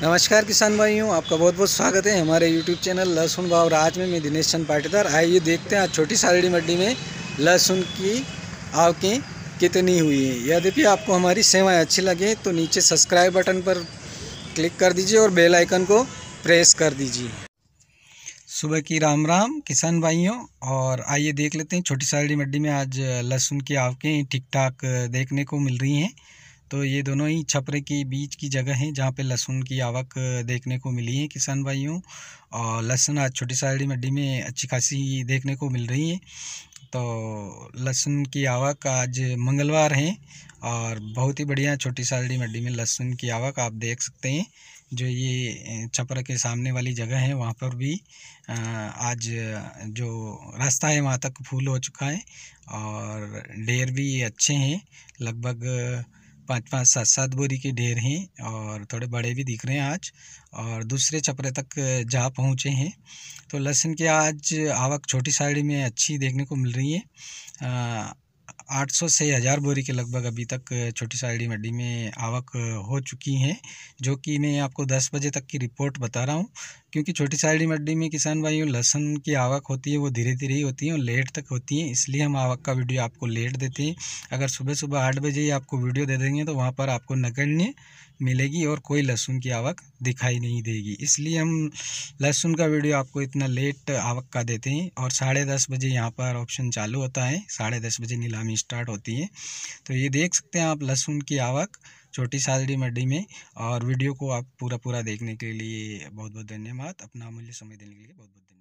नमस्कार किसान भाइयों आपका बहुत बहुत स्वागत है हमारे यूट्यूब चैनल लहसुन भाव राज में मैं दिनेश चंद पाटीदार आइए देखते हैं आज छोटी सालड़ी मंडी में लहसुन की आवकें कितनी हुई हैं यदि भी आपको हमारी सेवाएं अच्छी लगे तो नीचे सब्सक्राइब बटन पर क्लिक कर दीजिए और बेल आइकन को प्रेस कर दीजिए सुबह की राम राम किसान भाइयों और आइए देख लेते हैं छोटी सालड़ी मंडी में आज लहसुन की आवकें ठीक ठाक देखने को मिल रही हैं तो ये दोनों ही छपरे के बीच की जगह हैं जहाँ पे लहसुन की आवक देखने को मिली है किसान भाइयों और लहसुन आज छोटी साड़ी मंडी में अच्छी खासी देखने को मिल रही है तो लहसुन की आवक आज मंगलवार है और बहुत ही बढ़िया छोटी साड़ी मंडी में लहसुन की आवक आप देख सकते हैं जो ये छपरा के सामने वाली जगह है वहाँ पर भी आज जो रास्ता है वहाँ तक फूल हो चुका है और ढेर भी अच्छे हैं लगभग पाँच पाँच सात सात बोरी के ढेर हैं और थोड़े बड़े भी दिख रहे हैं आज और दूसरे छपरे तक जा पहुँचे हैं तो लहसुन की आज आवक छोटी साइड में अच्छी देखने को मिल रही है 800 से हज़ार बोरी के लगभग अभी तक छोटी सालड़ी मंडी में आवक हो चुकी है जो कि मैं आपको 10 बजे तक की रिपोर्ट बता रहा हूँ क्योंकि छोटी सालड़ी मंडी में किसान भाइयों लहसन की आवक होती है वो धीरे धीरे ही होती है और लेट तक होती है इसलिए हम आवक का वीडियो आपको लेट देते हैं अगर सुबह सुबह आठ बजे ही आपको वीडियो दे देंगे तो वहाँ पर आपको नगण्य मिलेगी और कोई लहसुन की आवक दिखाई नहीं देगी इसलिए हम लहसुन का वीडियो आपको इतना लेट आवक का देते हैं और साढ़े दस बजे यहाँ पर ऑप्शन चालू होता है साढ़े दस बजे नीलामी स्टार्ट होती है तो ये देख सकते हैं आप लहसुन की आवक छोटी साजड़ी मंडी में और वीडियो को आप पूरा पूरा देखने के लिए बहुत बहुत धन्यवाद अपना अमूल्य समय देने के लिए बहुत बहुत धन्यवाद